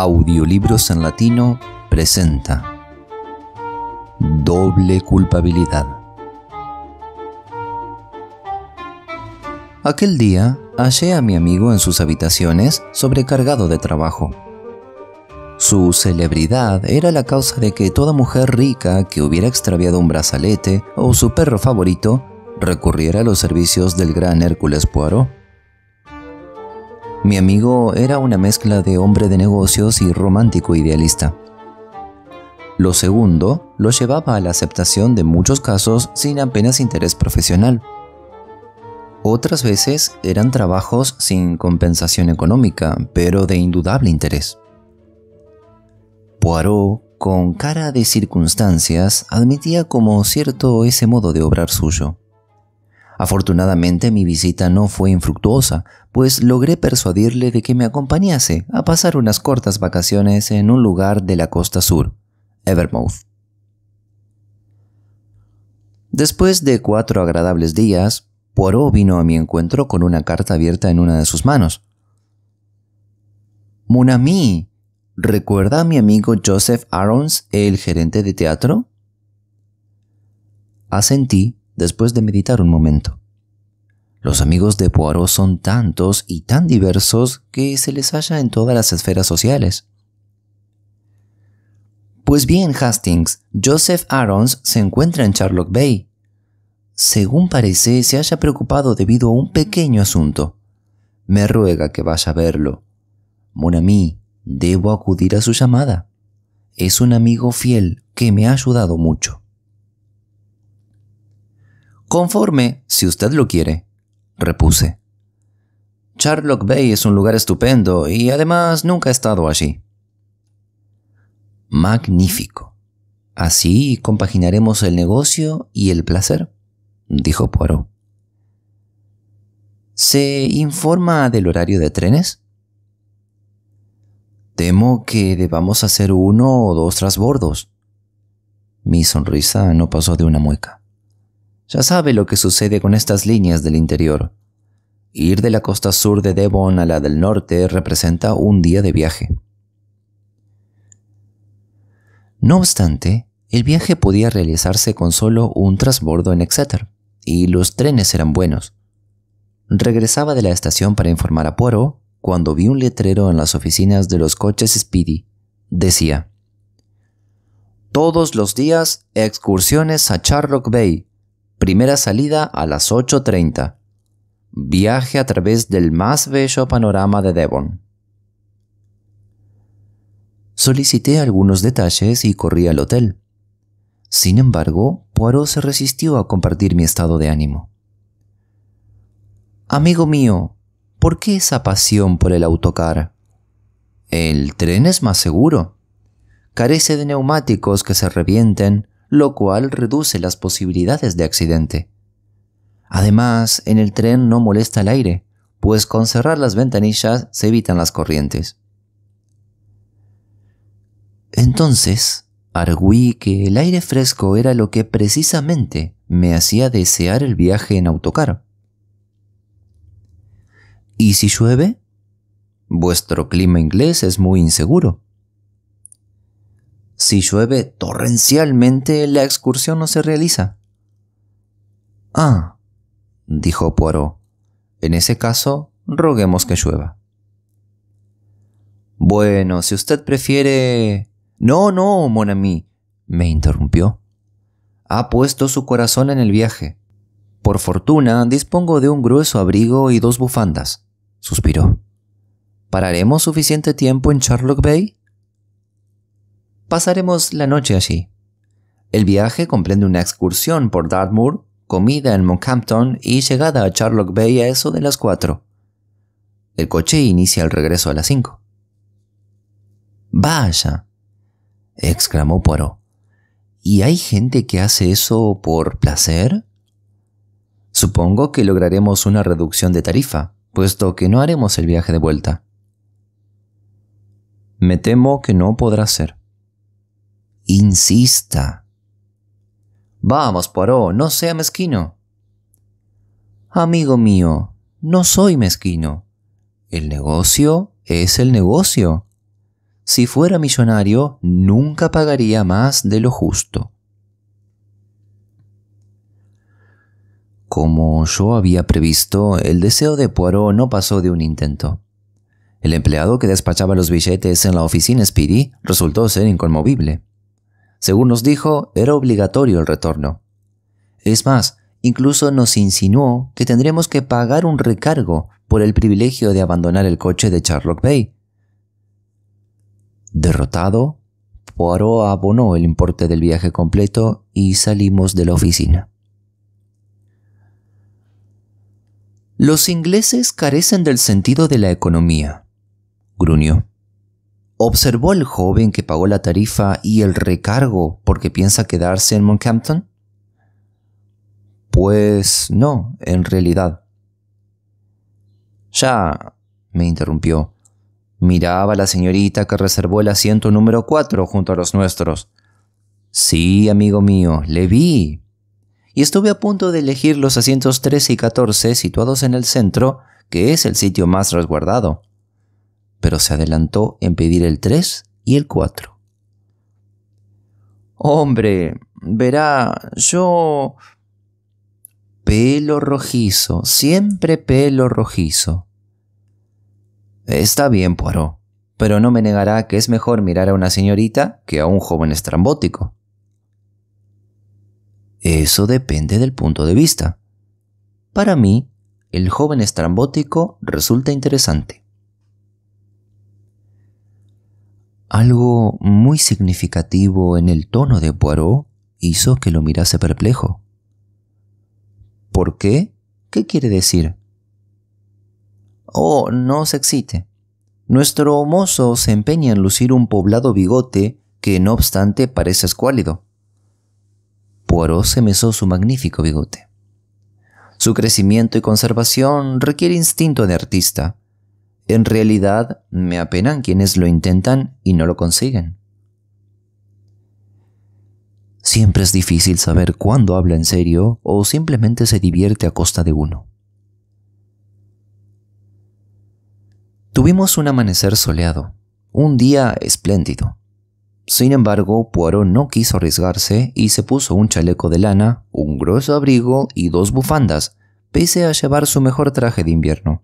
Audiolibros en Latino presenta Doble culpabilidad. Aquel día hallé a mi amigo en sus habitaciones sobrecargado de trabajo. Su celebridad era la causa de que toda mujer rica que hubiera extraviado un brazalete o su perro favorito recurriera a los servicios del gran Hércules Poirot mi amigo era una mezcla de hombre de negocios y romántico idealista. Lo segundo lo llevaba a la aceptación de muchos casos sin apenas interés profesional. Otras veces eran trabajos sin compensación económica, pero de indudable interés. Poirot, con cara de circunstancias, admitía como cierto ese modo de obrar suyo. Afortunadamente mi visita no fue infructuosa, pues logré persuadirle de que me acompañase a pasar unas cortas vacaciones en un lugar de la costa sur, Evermouth. Después de cuatro agradables días, Poirot vino a mi encuentro con una carta abierta en una de sus manos. «Munami, ¿recuerda a mi amigo Joseph Arons, el gerente de teatro? Asentí después de meditar un momento. Los amigos de Poirot son tantos y tan diversos que se les halla en todas las esferas sociales. Pues bien, Hastings, Joseph Arons se encuentra en Charlock Bay. Según parece, se haya preocupado debido a un pequeño asunto. Me ruega que vaya a verlo. ami, debo acudir a su llamada. Es un amigo fiel que me ha ayudado mucho. Conforme, si usted lo quiere, repuse. Charlock Bay es un lugar estupendo y además nunca he estado allí. Magnífico. Así compaginaremos el negocio y el placer, dijo Poirot. ¿Se informa del horario de trenes? Temo que debamos hacer uno o dos trasbordos. Mi sonrisa no pasó de una mueca. Ya sabe lo que sucede con estas líneas del interior. Ir de la costa sur de Devon a la del norte representa un día de viaje. No obstante, el viaje podía realizarse con solo un transbordo en Exeter, y los trenes eran buenos. Regresaba de la estación para informar a Poirot cuando vi un letrero en las oficinas de los coches Speedy. Decía, Todos los días excursiones a Charlock Bay, Primera salida a las 8.30. Viaje a través del más bello panorama de Devon. Solicité algunos detalles y corrí al hotel. Sin embargo, Poirot se resistió a compartir mi estado de ánimo. Amigo mío, ¿por qué esa pasión por el autocar? El tren es más seguro. Carece de neumáticos que se revienten lo cual reduce las posibilidades de accidente. Además, en el tren no molesta el aire, pues con cerrar las ventanillas se evitan las corrientes. Entonces, argüí que el aire fresco era lo que precisamente me hacía desear el viaje en autocar. ¿Y si llueve? Vuestro clima inglés es muy inseguro. Si llueve torrencialmente, la excursión no se realiza. Ah, dijo Poirot. En ese caso, roguemos que llueva. Bueno, si usted prefiere... No, no, mon ami, me interrumpió. Ha puesto su corazón en el viaje. Por fortuna, dispongo de un grueso abrigo y dos bufandas, suspiró. ¿Pararemos suficiente tiempo en Charlock Bay? Pasaremos la noche allí. El viaje comprende una excursión por Dartmoor, comida en Monkhampton y llegada a Charlock Bay a eso de las 4. El coche inicia el regreso a las 5. Vaya, exclamó Poirot. ¿Y hay gente que hace eso por placer? Supongo que lograremos una reducción de tarifa, puesto que no haremos el viaje de vuelta. Me temo que no podrá ser. Insista. Vamos, Poirot, no sea mezquino. Amigo mío, no soy mezquino. El negocio es el negocio. Si fuera millonario, nunca pagaría más de lo justo. Como yo había previsto, el deseo de Poirot no pasó de un intento. El empleado que despachaba los billetes en la oficina Speedy resultó ser inconmovible. Según nos dijo, era obligatorio el retorno. Es más, incluso nos insinuó que tendríamos que pagar un recargo por el privilegio de abandonar el coche de Charlock Bay. Derrotado, Poirot abonó el importe del viaje completo y salimos de la oficina. Los ingleses carecen del sentido de la economía, gruñó. ¿Observó el joven que pagó la tarifa y el recargo porque piensa quedarse en Monkhampton? Pues no, en realidad. Ya, me interrumpió. Miraba a la señorita que reservó el asiento número 4 junto a los nuestros. Sí, amigo mío, le vi. Y estuve a punto de elegir los asientos 13 y 14 situados en el centro, que es el sitio más resguardado pero se adelantó en pedir el 3 y el 4. Hombre, verá, yo... Pelo rojizo, siempre pelo rojizo. Está bien, Poirot, pero no me negará que es mejor mirar a una señorita que a un joven estrambótico. Eso depende del punto de vista. Para mí, el joven estrambótico resulta interesante. Algo muy significativo en el tono de Poirot hizo que lo mirase perplejo. ¿Por qué? ¿Qué quiere decir? Oh, no se excite. Nuestro mozo se empeña en lucir un poblado bigote que no obstante parece escuálido. Poirot se mesó su magnífico bigote. Su crecimiento y conservación requiere instinto de artista, en realidad me apenan quienes lo intentan y no lo consiguen. Siempre es difícil saber cuándo habla en serio o simplemente se divierte a costa de uno. Tuvimos un amanecer soleado, un día espléndido. Sin embargo, Poirot no quiso arriesgarse y se puso un chaleco de lana, un grueso abrigo y dos bufandas, pese a llevar su mejor traje de invierno.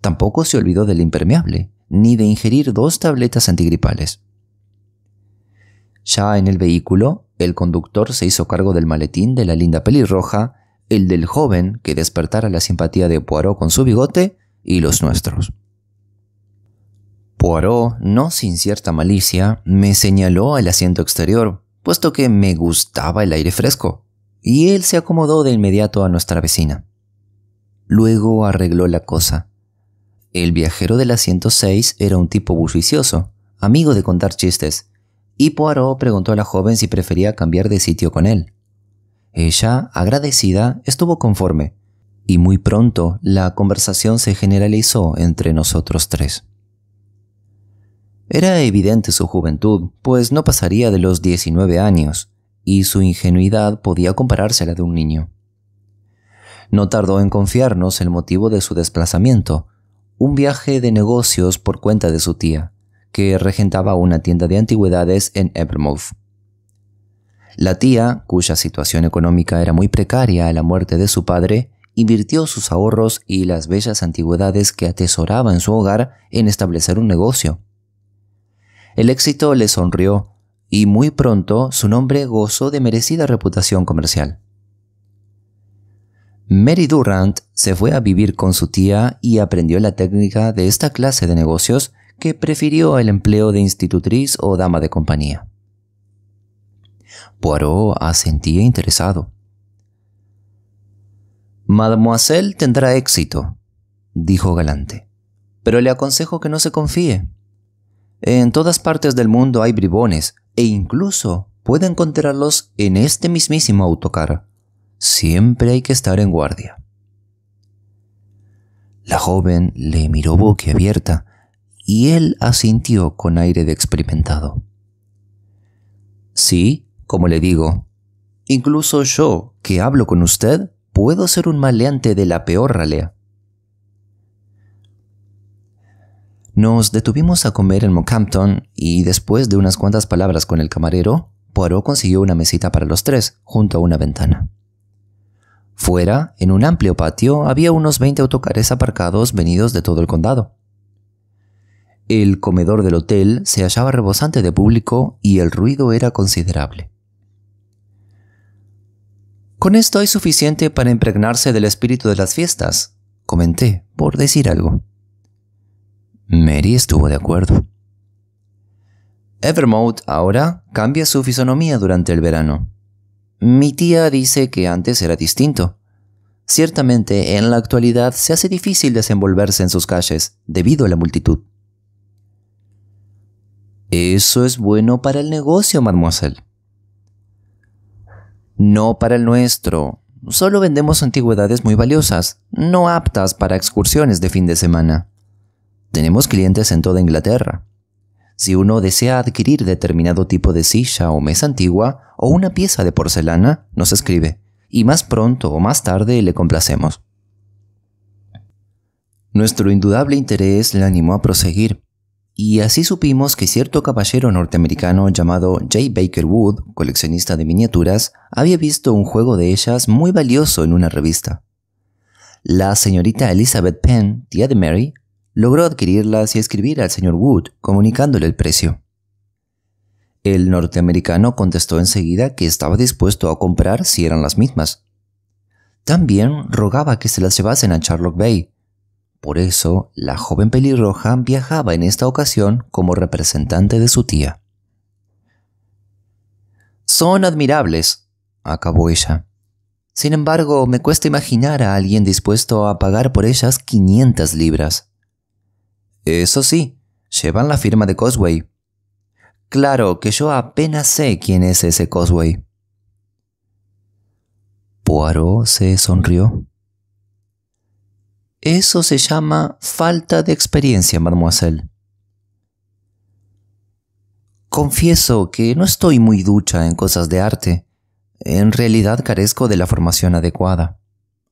Tampoco se olvidó del impermeable, ni de ingerir dos tabletas antigripales. Ya en el vehículo, el conductor se hizo cargo del maletín de la linda pelirroja, el del joven que despertara la simpatía de Poirot con su bigote y los nuestros. Poirot, no sin cierta malicia, me señaló el asiento exterior, puesto que me gustaba el aire fresco, y él se acomodó de inmediato a nuestra vecina. Luego arregló la cosa. El viajero de la 106 era un tipo bullicioso, amigo de contar chistes, y Poirot preguntó a la joven si prefería cambiar de sitio con él. Ella, agradecida, estuvo conforme, y muy pronto la conversación se generalizó entre nosotros tres. Era evidente su juventud, pues no pasaría de los 19 años, y su ingenuidad podía compararse a la de un niño. No tardó en confiarnos el motivo de su desplazamiento, un viaje de negocios por cuenta de su tía, que regentaba una tienda de antigüedades en Evermouth. La tía, cuya situación económica era muy precaria a la muerte de su padre, invirtió sus ahorros y las bellas antigüedades que atesoraba en su hogar en establecer un negocio. El éxito le sonrió y muy pronto su nombre gozó de merecida reputación comercial. Mary Durant se fue a vivir con su tía y aprendió la técnica de esta clase de negocios que prefirió el empleo de institutriz o dama de compañía. Poirot asentía interesado. Mademoiselle tendrá éxito, dijo Galante, pero le aconsejo que no se confíe. En todas partes del mundo hay bribones e incluso puede encontrarlos en este mismísimo autocar. Siempre hay que estar en guardia. La joven le miró boquiabierta y él asintió con aire de experimentado. Sí, como le digo, incluso yo, que hablo con usted, puedo ser un maleante de la peor ralea. Nos detuvimos a comer en Mockhampton y después de unas cuantas palabras con el camarero, Poirot consiguió una mesita para los tres junto a una ventana. Fuera, en un amplio patio, había unos 20 autocares aparcados venidos de todo el condado. El comedor del hotel se hallaba rebosante de público y el ruido era considerable. Con esto hay suficiente para impregnarse del espíritu de las fiestas, comenté, por decir algo. Mary estuvo de acuerdo. Evermouth ahora cambia su fisonomía durante el verano. Mi tía dice que antes era distinto. Ciertamente, en la actualidad se hace difícil desenvolverse en sus calles debido a la multitud. Eso es bueno para el negocio, mademoiselle. No para el nuestro. Solo vendemos antigüedades muy valiosas, no aptas para excursiones de fin de semana. Tenemos clientes en toda Inglaterra. Si uno desea adquirir determinado tipo de silla o mesa antigua o una pieza de porcelana, nos escribe, y más pronto o más tarde le complacemos. Nuestro indudable interés le animó a proseguir, y así supimos que cierto caballero norteamericano llamado J. Baker Wood, coleccionista de miniaturas, había visto un juego de ellas muy valioso en una revista. La señorita Elizabeth Penn, tía de Mary, logró adquirirlas y escribir al señor Wood comunicándole el precio. El norteamericano contestó enseguida que estaba dispuesto a comprar si eran las mismas. También rogaba que se las llevasen a Charlotte Bay. Por eso, la joven pelirroja viajaba en esta ocasión como representante de su tía. Son admirables, acabó ella. Sin embargo, me cuesta imaginar a alguien dispuesto a pagar por ellas 500 libras. Eso sí, llevan la firma de Cosway. Claro que yo apenas sé quién es ese Cosway. Poirot se sonrió. Eso se llama falta de experiencia, mademoiselle. Confieso que no estoy muy ducha en cosas de arte. En realidad carezco de la formación adecuada.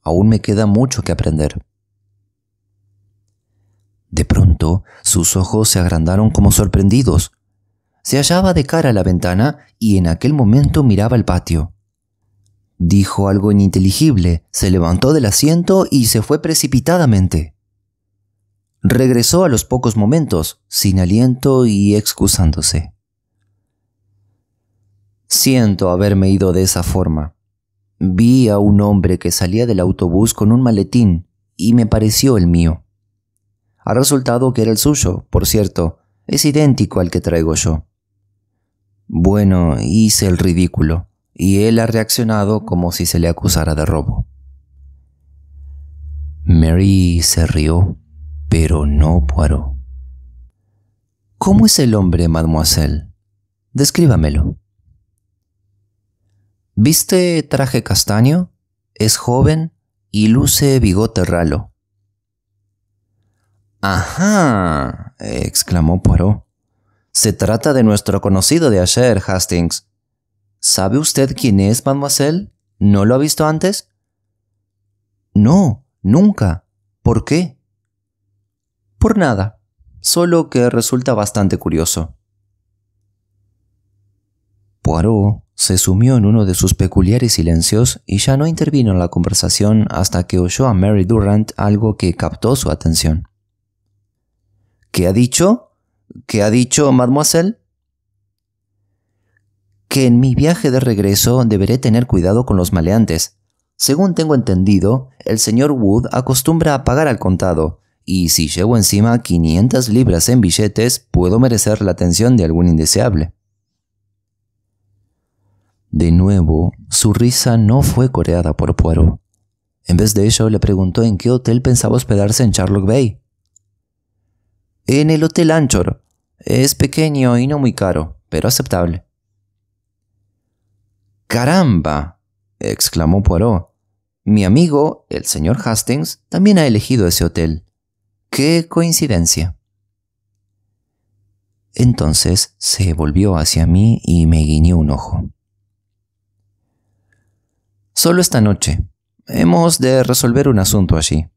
Aún me queda mucho que aprender. De pronto, sus ojos se agrandaron como sorprendidos. Se hallaba de cara a la ventana y en aquel momento miraba el patio. Dijo algo ininteligible, se levantó del asiento y se fue precipitadamente. Regresó a los pocos momentos, sin aliento y excusándose. Siento haberme ido de esa forma. Vi a un hombre que salía del autobús con un maletín y me pareció el mío. Ha resultado que era el suyo, por cierto, es idéntico al que traigo yo. Bueno, hice el ridículo, y él ha reaccionado como si se le acusara de robo. Mary se rió, pero no paró. ¿Cómo es el hombre, mademoiselle? Descríbamelo. ¿Viste traje castaño? Es joven y luce bigote ralo. Ajá, exclamó Poirot. Se trata de nuestro conocido de ayer, Hastings. ¿Sabe usted quién es, mademoiselle? ¿No lo ha visto antes? No, nunca. ¿Por qué? Por nada, solo que resulta bastante curioso. Poirot se sumió en uno de sus peculiares silencios y ya no intervino en la conversación hasta que oyó a Mary Durant algo que captó su atención. ¿Qué ha dicho? ¿Qué ha dicho mademoiselle? Que en mi viaje de regreso deberé tener cuidado con los maleantes. Según tengo entendido, el señor Wood acostumbra a pagar al contado, y si llevo encima 500 libras en billetes, puedo merecer la atención de algún indeseable. De nuevo, su risa no fue coreada por Poirot. En vez de ello, le preguntó en qué hotel pensaba hospedarse en Charlotte Bay. En el Hotel Anchor. Es pequeño y no muy caro, pero aceptable. ¡Caramba! exclamó Poirot. Mi amigo, el señor Hastings, también ha elegido ese hotel. ¡Qué coincidencia! Entonces se volvió hacia mí y me guiñó un ojo. Solo esta noche. Hemos de resolver un asunto allí.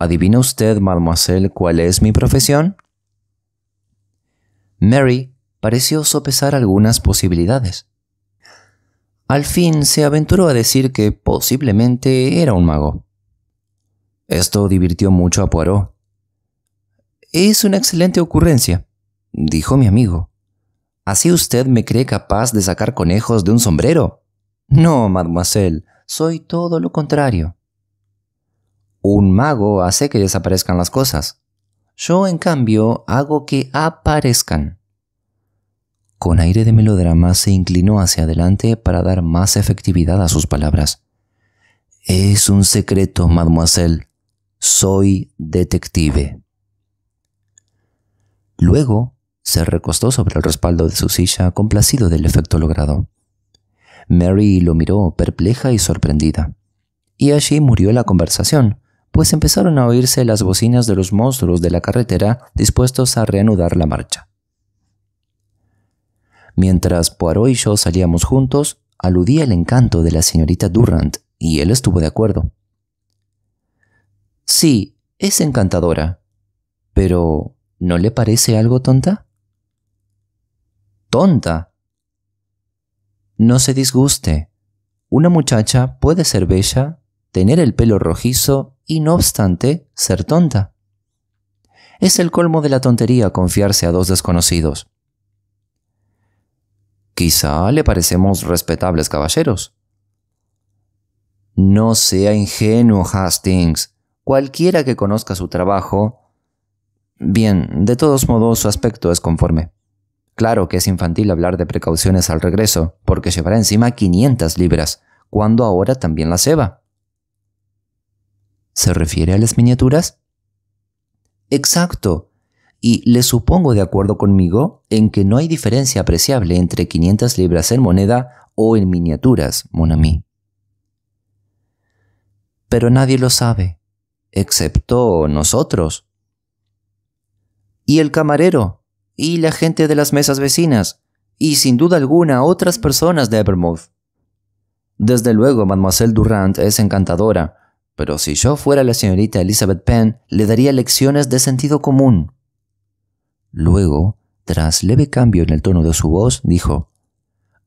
¿Adivina usted, mademoiselle, cuál es mi profesión? Mary pareció sopesar algunas posibilidades. Al fin se aventuró a decir que posiblemente era un mago. Esto divirtió mucho a Poirot. Es una excelente ocurrencia, dijo mi amigo. ¿Así usted me cree capaz de sacar conejos de un sombrero? No, mademoiselle, soy todo lo contrario. Un mago hace que desaparezcan las cosas. Yo, en cambio, hago que aparezcan. Con aire de melodrama se inclinó hacia adelante para dar más efectividad a sus palabras. Es un secreto, mademoiselle. Soy detective. Luego se recostó sobre el respaldo de su silla, complacido del efecto logrado. Mary lo miró perpleja y sorprendida. Y allí murió la conversación, pues empezaron a oírse las bocinas de los monstruos de la carretera dispuestos a reanudar la marcha. Mientras Poirot y yo salíamos juntos, aludí el encanto de la señorita Durrant y él estuvo de acuerdo. Sí, es encantadora, pero ¿no le parece algo tonta? ¿Tonta? No se disguste. Una muchacha puede ser bella, tener el pelo rojizo y no obstante ser tonta. Es el colmo de la tontería confiarse a dos desconocidos. Quizá le parecemos respetables caballeros. No sea ingenuo, Hastings. Cualquiera que conozca su trabajo... Bien, de todos modos su aspecto es conforme. Claro que es infantil hablar de precauciones al regreso, porque llevará encima 500 libras, cuando ahora también las lleva. ¿Se refiere a las miniaturas? Exacto. Y le supongo de acuerdo conmigo en que no hay diferencia apreciable entre 500 libras en moneda o en miniaturas, Monami. Pero nadie lo sabe, excepto nosotros. Y el camarero, y la gente de las mesas vecinas, y sin duda alguna otras personas de Evermouth. Desde luego, Mademoiselle Durand es encantadora, pero si yo fuera la señorita Elizabeth Penn, le daría lecciones de sentido común. Luego, tras leve cambio en el tono de su voz, dijo,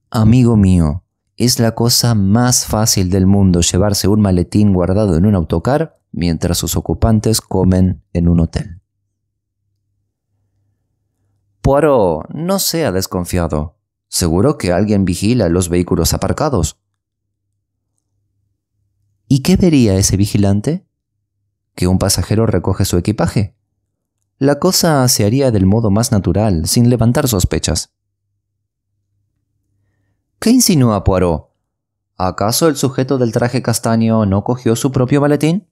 Amigo mío, es la cosa más fácil del mundo llevarse un maletín guardado en un autocar mientras sus ocupantes comen en un hotel. Poirot, no sea desconfiado. Seguro que alguien vigila los vehículos aparcados. ¿Y qué vería ese vigilante? ¿Que un pasajero recoge su equipaje? La cosa se haría del modo más natural, sin levantar sospechas. ¿Qué insinúa Poirot? ¿Acaso el sujeto del traje castaño no cogió su propio maletín?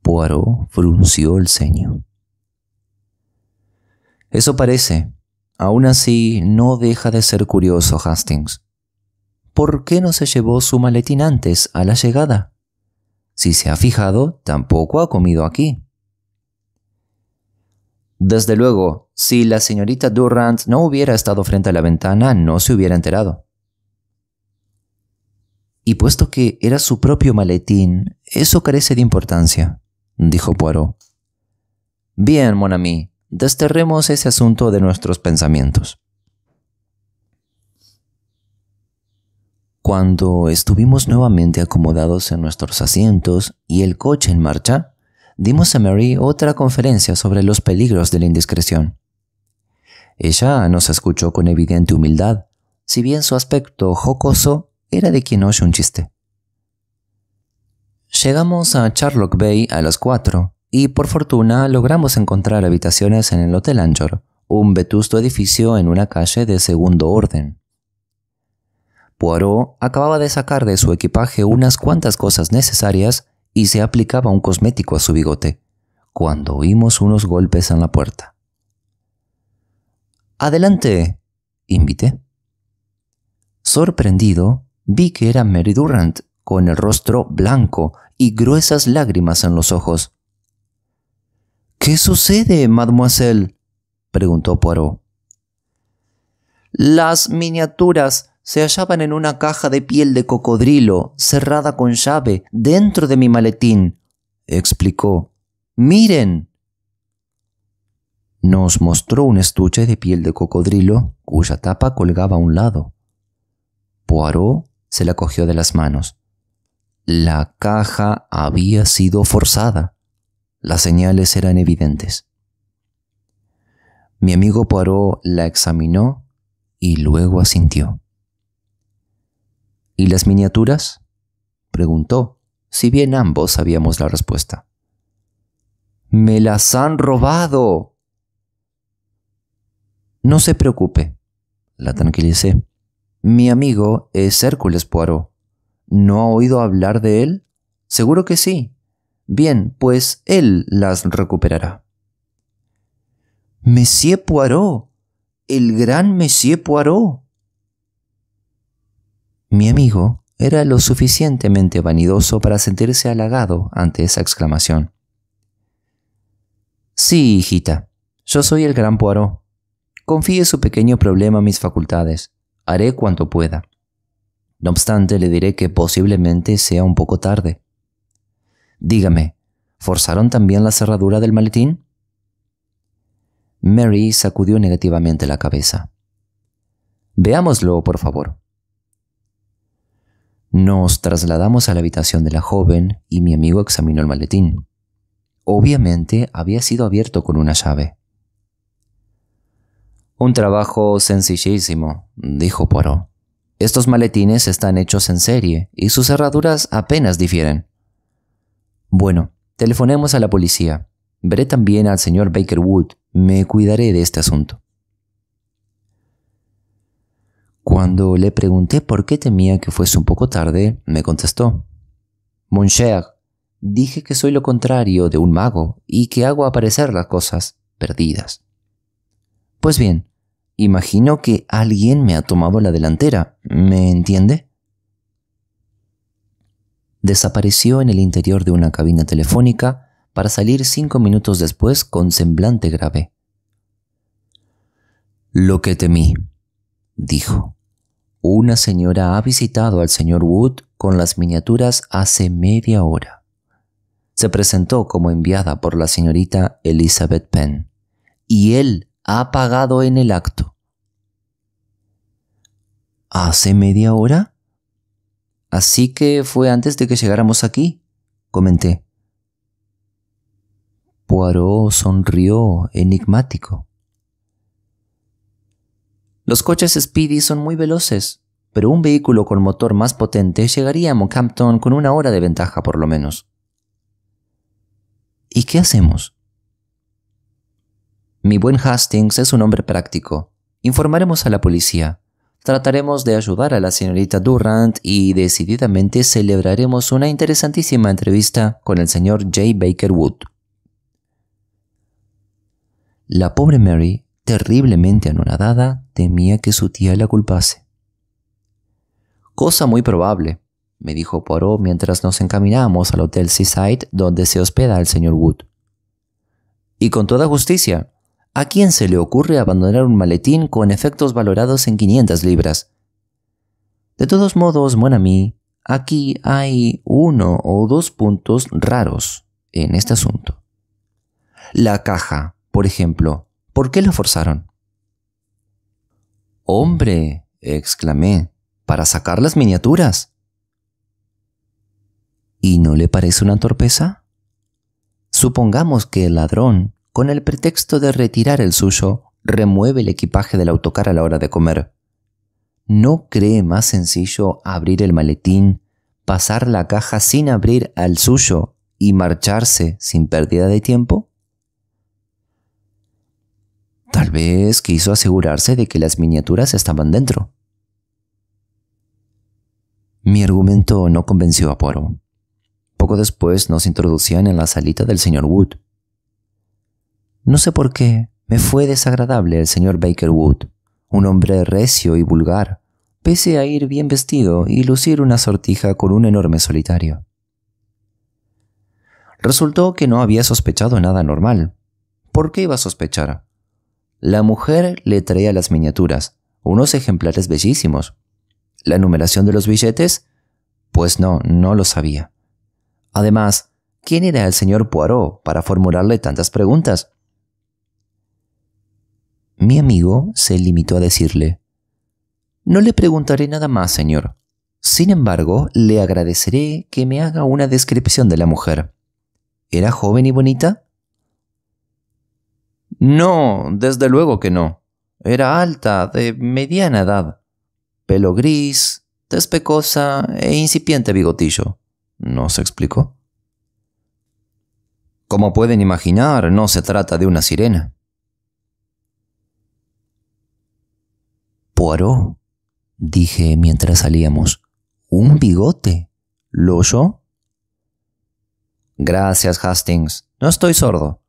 Poirot frunció el ceño. Eso parece. Aún así, no deja de ser curioso, Hastings. ¿por qué no se llevó su maletín antes, a la llegada? Si se ha fijado, tampoco ha comido aquí. Desde luego, si la señorita Durrant no hubiera estado frente a la ventana, no se hubiera enterado. Y puesto que era su propio maletín, eso carece de importancia, dijo Poirot. Bien, mon ami, desterremos ese asunto de nuestros pensamientos. Cuando estuvimos nuevamente acomodados en nuestros asientos y el coche en marcha, dimos a Mary otra conferencia sobre los peligros de la indiscreción. Ella nos escuchó con evidente humildad, si bien su aspecto jocoso era de quien oye un chiste. Llegamos a Charlock Bay a las 4 y por fortuna logramos encontrar habitaciones en el Hotel Anchor, un vetusto edificio en una calle de segundo orden. Poirot acababa de sacar de su equipaje unas cuantas cosas necesarias y se aplicaba un cosmético a su bigote, cuando oímos unos golpes en la puerta. Adelante, invité. Sorprendido, vi que era Mary Durant, con el rostro blanco y gruesas lágrimas en los ojos. ¿Qué sucede, mademoiselle? preguntó Poirot. Las miniaturas se hallaban en una caja de piel de cocodrilo, cerrada con llave, dentro de mi maletín, explicó. Miren. Nos mostró un estuche de piel de cocodrilo cuya tapa colgaba a un lado. Poirot se la cogió de las manos. La caja había sido forzada. Las señales eran evidentes. Mi amigo Poirot la examinó y luego asintió. ¿Y las miniaturas? preguntó, si bien ambos sabíamos la respuesta. Me las han robado. No se preocupe, la tranquilicé. Mi amigo es Hércules Poirot. ¿No ha oído hablar de él? Seguro que sí. Bien, pues él las recuperará. Monsieur Poirot, el gran Monsieur Poirot. Mi amigo era lo suficientemente vanidoso para sentirse halagado ante esa exclamación. Sí, hijita, yo soy el gran Poirot. Confíe su pequeño problema a mis facultades. Haré cuanto pueda. No obstante, le diré que posiblemente sea un poco tarde. Dígame, ¿forzaron también la cerradura del maletín? Mary sacudió negativamente la cabeza. Veámoslo, por favor. Nos trasladamos a la habitación de la joven y mi amigo examinó el maletín. Obviamente había sido abierto con una llave. Un trabajo sencillísimo, dijo Poirot. Estos maletines están hechos en serie y sus cerraduras apenas difieren. Bueno, telefonemos a la policía. Veré también al señor Baker Wood. Me cuidaré de este asunto. Cuando le pregunté por qué temía que fuese un poco tarde, me contestó, Mon dije que soy lo contrario de un mago y que hago aparecer las cosas perdidas. Pues bien, imagino que alguien me ha tomado la delantera, ¿me entiende? Desapareció en el interior de una cabina telefónica para salir cinco minutos después con semblante grave. Lo que temí dijo, Una señora ha visitado al señor Wood con las miniaturas hace media hora. Se presentó como enviada por la señorita Elizabeth Penn, y él ha pagado en el acto. ¿Hace media hora? Así que fue antes de que llegáramos aquí, comenté. Poirot sonrió enigmático. Los coches Speedy son muy veloces, pero un vehículo con motor más potente llegaría a Mockhampton con una hora de ventaja por lo menos. ¿Y qué hacemos? Mi buen Hastings es un hombre práctico. Informaremos a la policía. Trataremos de ayudar a la señorita Durand y decididamente celebraremos una interesantísima entrevista con el señor J. Baker Wood. La pobre Mary, terriblemente anonadada, temía que su tía la culpase. Cosa muy probable, me dijo Poirot mientras nos encaminábamos al Hotel Seaside donde se hospeda el señor Wood. Y con toda justicia, ¿a quién se le ocurre abandonar un maletín con efectos valorados en 500 libras? De todos modos, buen mí, aquí hay uno o dos puntos raros en este asunto. La caja, por ejemplo, ¿por qué la forzaron? Hombre, exclamé, para sacar las miniaturas. ¿Y no le parece una torpeza? Supongamos que el ladrón, con el pretexto de retirar el suyo, remueve el equipaje del autocar a la hora de comer. ¿No cree más sencillo abrir el maletín, pasar la caja sin abrir al suyo y marcharse sin pérdida de tiempo? Tal vez quiso asegurarse de que las miniaturas estaban dentro. Mi argumento no convenció a Poro. Poco después nos introducían en la salita del señor Wood. No sé por qué, me fue desagradable el señor Baker Wood, un hombre recio y vulgar, pese a ir bien vestido y lucir una sortija con un enorme solitario. Resultó que no había sospechado nada normal. ¿Por qué iba a sospechar? La mujer le traía las miniaturas, unos ejemplares bellísimos. La numeración de los billetes, pues no, no lo sabía. Además, ¿quién era el señor Poirot para formularle tantas preguntas? Mi amigo se limitó a decirle, No le preguntaré nada más, señor. Sin embargo, le agradeceré que me haga una descripción de la mujer. ¿Era joven y bonita? No, desde luego que no. Era alta, de mediana edad. Pelo gris, despecosa e incipiente bigotillo. ¿No se explicó? Como pueden imaginar, no se trata de una sirena. Poirot, dije mientras salíamos. ¿Un bigote? ¿Lo yo? Gracias, Hastings. No estoy sordo.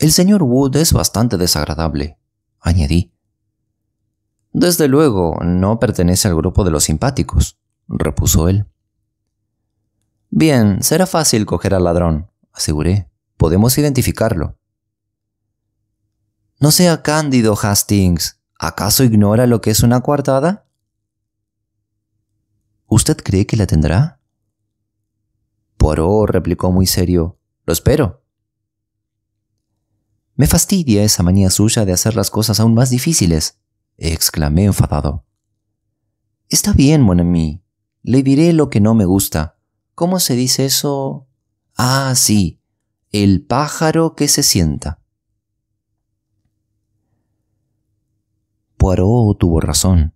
El señor Wood es bastante desagradable, añadí. Desde luego, no pertenece al grupo de los simpáticos, repuso él. Bien, será fácil coger al ladrón, aseguré. Podemos identificarlo. No sea cándido, Hastings. ¿Acaso ignora lo que es una coartada? ¿Usted cree que la tendrá? Poirot replicó muy serio. Lo espero. Me fastidia esa manía suya de hacer las cosas aún más difíciles, exclamé enfadado. Está bien, mon ami. Le diré lo que no me gusta. ¿Cómo se dice eso? Ah, sí, el pájaro que se sienta. Poirot tuvo razón.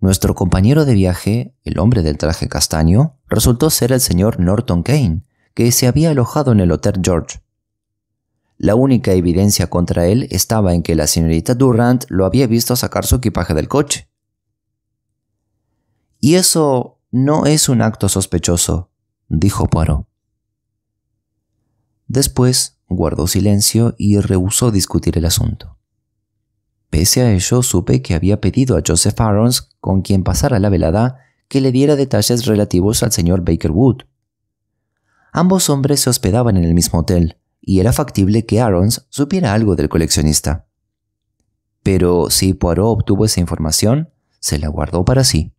Nuestro compañero de viaje, el hombre del traje castaño, resultó ser el señor Norton Kane, que se había alojado en el Hotel George, la única evidencia contra él estaba en que la señorita Durant lo había visto sacar su equipaje del coche. Y eso no es un acto sospechoso, dijo Poirot. Después guardó silencio y rehusó discutir el asunto. Pese a ello, supe que había pedido a Joseph Arons, con quien pasara la velada, que le diera detalles relativos al señor Baker Wood. Ambos hombres se hospedaban en el mismo hotel, y era factible que Arons supiera algo del coleccionista. Pero si Poirot obtuvo esa información, se la guardó para sí.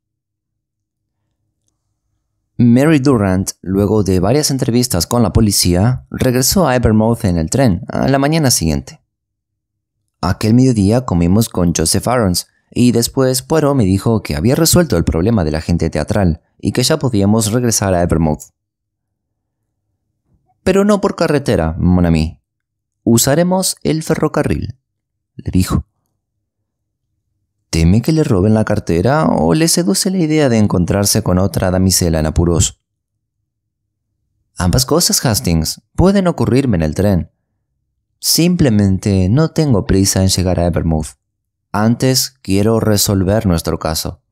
Mary Durant, luego de varias entrevistas con la policía, regresó a Evermouth en el tren a la mañana siguiente. Aquel mediodía comimos con Joseph Arons y después Poirot me dijo que había resuelto el problema de la gente teatral y que ya podíamos regresar a Evermouth. Pero no por carretera, monami. Usaremos el ferrocarril, le dijo. ¿Teme que le roben la cartera o le seduce la idea de encontrarse con otra damisela en apuros? Ambas cosas, Hastings, pueden ocurrirme en el tren. Simplemente no tengo prisa en llegar a Evermouth. Antes quiero resolver nuestro caso.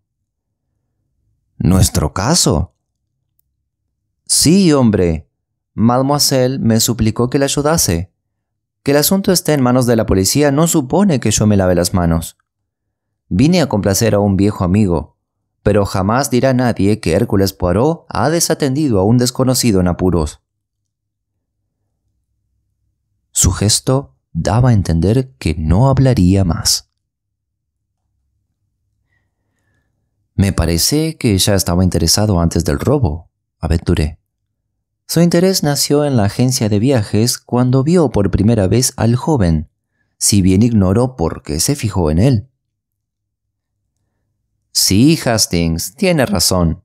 ¿Nuestro caso? Sí, hombre, Mademoiselle me suplicó que la ayudase. Que el asunto esté en manos de la policía no supone que yo me lave las manos. Vine a complacer a un viejo amigo, pero jamás dirá nadie que Hércules Poirot ha desatendido a un desconocido en apuros. Su gesto daba a entender que no hablaría más. Me parece que ya estaba interesado antes del robo, aventuré. Su interés nació en la agencia de viajes cuando vio por primera vez al joven, si bien ignoró por qué se fijó en él. Sí, Hastings, tiene razón,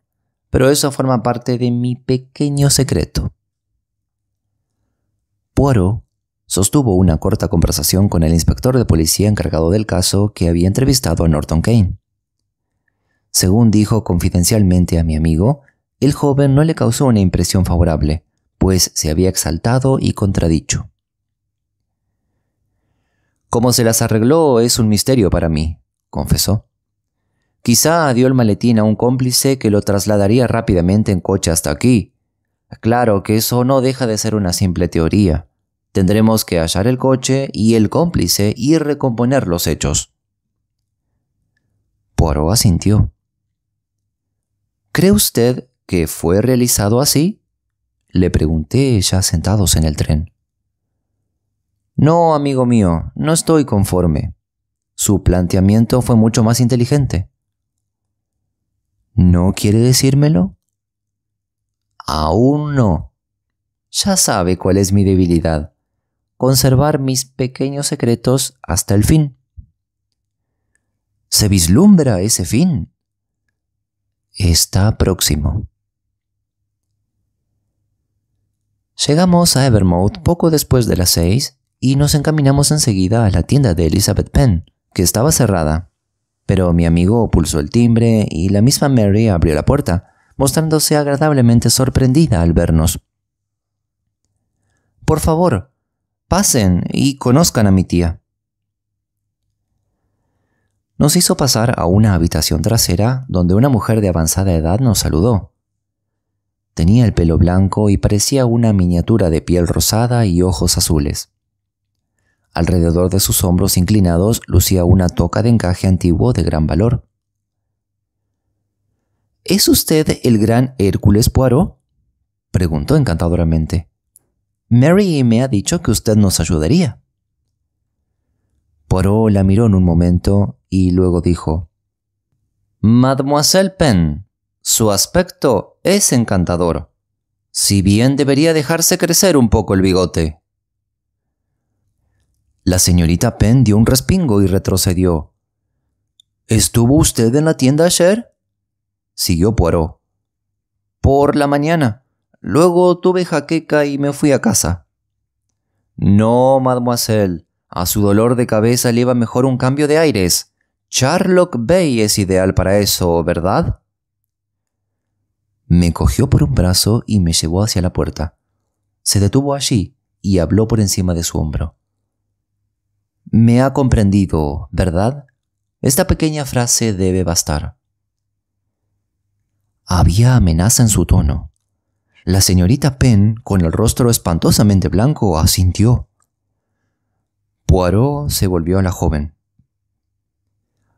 pero eso forma parte de mi pequeño secreto. Poirot sostuvo una corta conversación con el inspector de policía encargado del caso que había entrevistado a Norton Kane. Según dijo confidencialmente a mi amigo, el joven no le causó una impresión favorable, pues se había exaltado y contradicho. Cómo se las arregló es un misterio para mí, confesó. Quizá dio el maletín a un cómplice que lo trasladaría rápidamente en coche hasta aquí. Claro que eso no deja de ser una simple teoría. Tendremos que hallar el coche y el cómplice y recomponer los hechos. Poirot asintió. ¿Cree usted que fue realizado así? le pregunté ya sentados en el tren. No, amigo mío, no estoy conforme. Su planteamiento fue mucho más inteligente. ¿No quiere decírmelo? Aún no. Ya sabe cuál es mi debilidad. Conservar mis pequeños secretos hasta el fin. Se vislumbra ese fin. Está próximo. Llegamos a Evermouth poco después de las seis y nos encaminamos enseguida a la tienda de Elizabeth Penn, que estaba cerrada. Pero mi amigo pulsó el timbre y la misma Mary abrió la puerta, mostrándose agradablemente sorprendida al vernos. Por favor, pasen y conozcan a mi tía. Nos hizo pasar a una habitación trasera donde una mujer de avanzada edad nos saludó. Tenía el pelo blanco y parecía una miniatura de piel rosada y ojos azules. Alrededor de sus hombros inclinados lucía una toca de encaje antiguo de gran valor. ¿Es usted el gran Hércules Poirot? preguntó encantadoramente. Mary me ha dicho que usted nos ayudaría. Poirot la miró en un momento y luego dijo: Mademoiselle Penn, su aspecto es encantador, si bien debería dejarse crecer un poco el bigote. La señorita Penn dio un respingo y retrocedió. ¿Estuvo usted en la tienda ayer? siguió Poirot. Por la mañana. Luego tuve jaqueca y me fui a casa. No, mademoiselle. A su dolor de cabeza le va mejor un cambio de aires. Charlock Bay es ideal para eso, ¿verdad? Me cogió por un brazo y me llevó hacia la puerta. Se detuvo allí y habló por encima de su hombro. Me ha comprendido, ¿verdad? Esta pequeña frase debe bastar. Había amenaza en su tono. La señorita Penn, con el rostro espantosamente blanco, asintió. Poirot se volvió a la joven.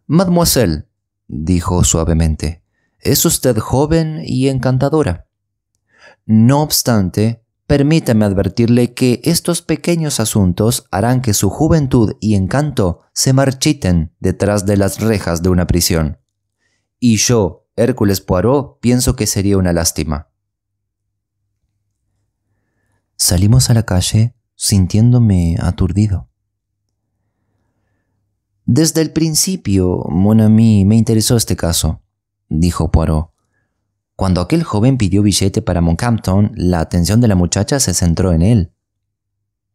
Mademoiselle, dijo suavemente, es usted joven y encantadora. No obstante, permítame advertirle que estos pequeños asuntos harán que su juventud y encanto se marchiten detrás de las rejas de una prisión. Y yo, Hércules Poirot, pienso que sería una lástima. Salimos a la calle sintiéndome aturdido. Desde el principio, Monami me interesó este caso dijo Poirot. Cuando aquel joven pidió billete para Moncampton, la atención de la muchacha se centró en él.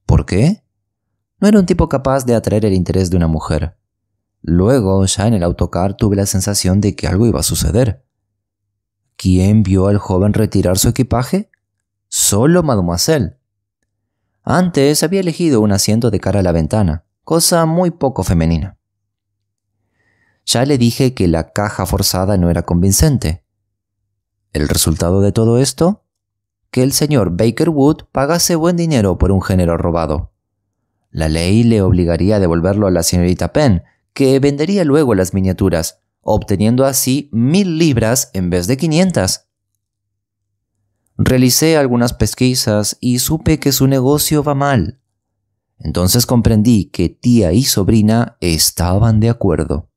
¿Por qué? No era un tipo capaz de atraer el interés de una mujer. Luego, ya en el autocar, tuve la sensación de que algo iba a suceder. ¿Quién vio al joven retirar su equipaje? Solo mademoiselle. Antes había elegido un asiento de cara a la ventana, cosa muy poco femenina. Ya le dije que la caja forzada no era convincente. El resultado de todo esto, que el señor Baker Wood pagase buen dinero por un género robado. La ley le obligaría a devolverlo a la señorita Penn, que vendería luego las miniaturas, obteniendo así mil libras en vez de quinientas. Realicé algunas pesquisas y supe que su negocio va mal. Entonces comprendí que tía y sobrina estaban de acuerdo.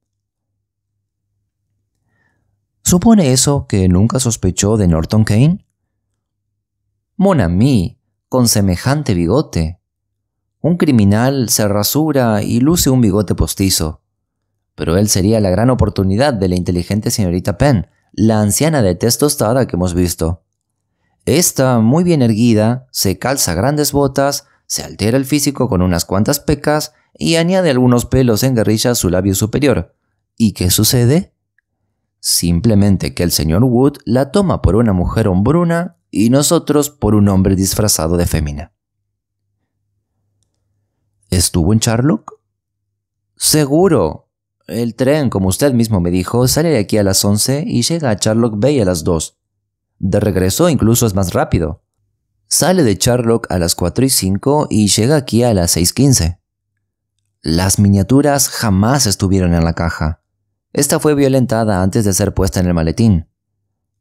¿Supone eso que nunca sospechó de Norton Kane? Mon con semejante bigote. Un criminal se rasura y luce un bigote postizo. Pero él sería la gran oportunidad de la inteligente señorita Penn, la anciana de testostada que hemos visto. Esta, muy bien erguida, se calza grandes botas, se altera el físico con unas cuantas pecas y añade algunos pelos en guerrilla a su labio superior. ¿Y qué sucede? simplemente que el señor Wood la toma por una mujer hombruna y nosotros por un hombre disfrazado de fémina. ¿Estuvo en Charlock? Seguro. El tren, como usted mismo me dijo, sale de aquí a las 11 y llega a Charlock Bay a las 2. De regreso incluso es más rápido. Sale de Charlock a las 4 y 5 y llega aquí a las 6.15. Las miniaturas jamás estuvieron en la caja. Esta fue violentada antes de ser puesta en el maletín.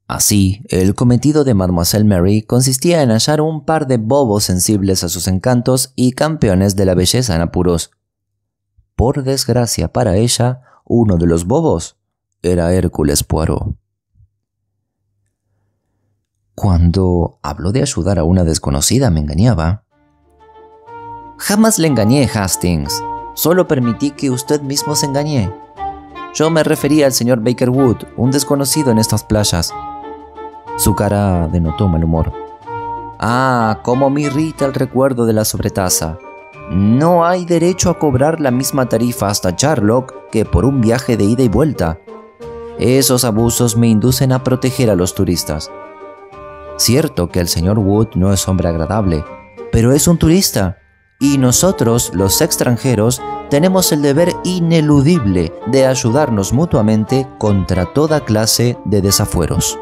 Así, el cometido de Mademoiselle Mary consistía en hallar un par de bobos sensibles a sus encantos y campeones de la belleza en apuros. Por desgracia para ella, uno de los bobos era Hércules Poirot. Cuando habló de ayudar a una desconocida me engañaba. Jamás le engañé, Hastings. Solo permití que usted mismo se engañe. Yo me refería al señor Baker Wood, un desconocido en estas playas. Su cara denotó mal humor. Ah, cómo me irrita el recuerdo de la sobretasa. No hay derecho a cobrar la misma tarifa hasta Charlock que por un viaje de ida y vuelta. Esos abusos me inducen a proteger a los turistas. Cierto que el señor Wood no es hombre agradable, pero es un turista, y nosotros, los extranjeros, tenemos el deber ineludible de ayudarnos mutuamente contra toda clase de desafueros.